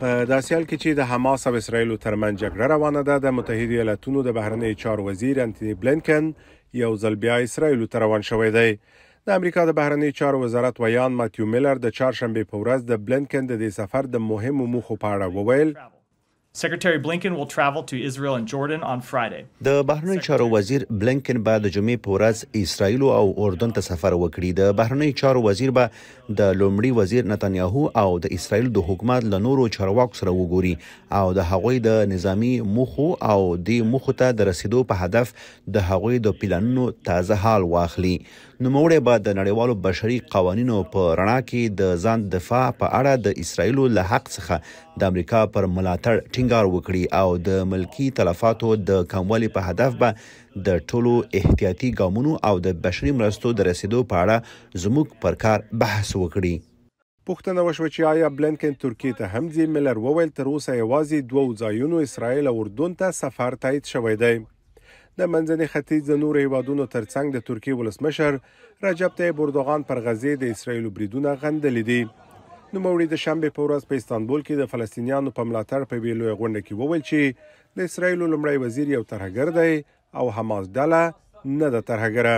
په داسیال کې چې د حماس او اسرایلو ترمن جګړه روانه ده د متحده ایالاتونو د بهرنی چار وزیر انټونی بلنکن یو ځل بیا اسرایلو ته روان شوی دی د امریکا د بهرنی چارو وزارت ویان ماتیو میلر د چهارشنبه په ورځ د بلنکن د دې سفر د مهمو موخو په اړه وویل Secretary Blinken will travel to Israel and Jordan on Friday. د بهرنیو چارو وزیر بلنکن به د جمعې په ورځ اسرائیل او اردن ته سفر وکړي. د بهرنیو چارو وزیر به د لومړي وزیر نتانیاهو او د اسرائیل د حکومت له نورو چارواکو سره وګوري او د هغوی د نظامی موخو او د موخو ته د رسیدو په هدف د هغوی د پلانونو تازه حال واخلي. نوموړی به د نړیوالو بشري قوانینو په رڼا کې د ځان دفاع په اړه د اسرائیل له حق څخه د امریکا پر ملاتړ ټینګ ټینګار وکړي او د ملکی تلفاتو د کموالي په هدف به د ټولو احتیاطي ګامونو او د بشري مرستو د رسیدو په اړه زموږ پر کار بحث وکړي پښتنه وشو چې آیا بلنکن ترکیه ته حمزي ملر وویل تر اوسه یوازې دوه ځایونو اسرائیل او اردن ته سفر تایید شوی دی د منځني ختیځ د نورو هیوادونو ترڅنګ د ترکیه ولسمشر رجب طیب اردوغان پر غزې د اسرایل بریدونه غندلې دي نوموړي د شنبه په ورځ په استانبول کې د فلسطینیانو په ملاتړ په ویلو غونډه کې وویل چې د اسرایل لمړی وزیر یو ترهګر دی او حماس ډله نه د ترهګره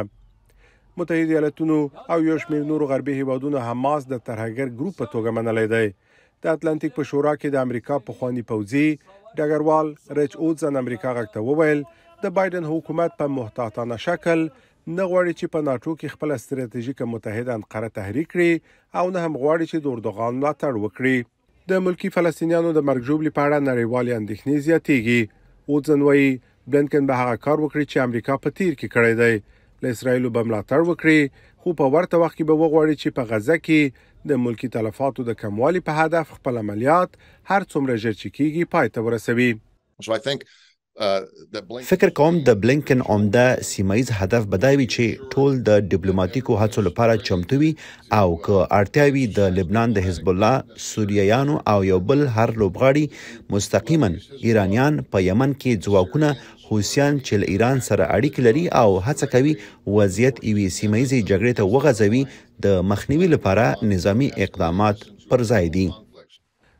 متحده ایالاتونو او یو شمېر نورو غربي هیوادونو حماس د ترهګر ګروپ په توګه منلې دی د اتلانتیک په شورا کې د امریکا په خواني پوزي ډګروال رچ اوتزن امریکا غکته وویل د بایدن حکومت په محتاطانه شکل نه غواړي چې په ناتو کې خپل ستراتیژیکه متحده انقره تحریک کړي او نه هم غواړي چې د اردوغان ملاتړ وکړي د ملکی فلسطینیانو د مرګ جوړ لپاره نړیوال اندېښنې زیاتېږي او ځنوي بلنکن به هغه کار وکړي چې امریکا په تیر کې کړی دی له اسرایلو به ملاتړ وکړي خو په ورته وخت کې به وغواړي چې په غزه کې د ملکی تلفاتو د کموالي په هدف خپل عملیات هر څومره ژر چې کیږي پای ته ورسوي So I think فکر کوم د بلینکن عمده سیمایز هدف بدایوي چې ټول د ډیپلوماټیکو هڅو لپاره چمتو وي او که اړتیاوي د لبنان د حزب الله سوریایانو او یو بل هر لوبغاړي مستقیما ایرانیان په یمن کې ځواکونه حوثیان چې له ایران سره اړیکې لري او هڅه کوي وضعیت ایوي سیمایزي جګړې ته وغځوي د مخنیوي لپاره نظامی اقدامات پر ځای دي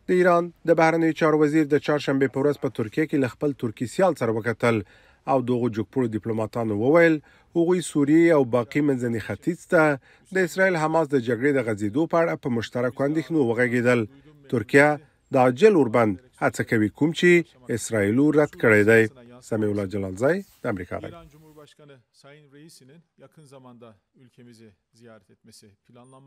د ایران د بهرنیو چارو وزیر د چهارشنبه په ورځ په ترکیه کې ل خپل ترکی سیال سره وکتل او دغه جګپړو ډیپلوماټانو وویل هغوی سوریه او باقي منځني ختیځ ته د اسرایل حماس د جګړې د غزیدو په اړه په مشترکو اندېښنو وغږیدل ترکیه د عجل اوربند هڅه کوي کوم چې اسرایل رد کړی دی سمي الله جلالزای د امریکا رای Başkanı Sayın Reis'inin yakın zamanda ülkemizi ziyaret etmesi planlanmaktadır.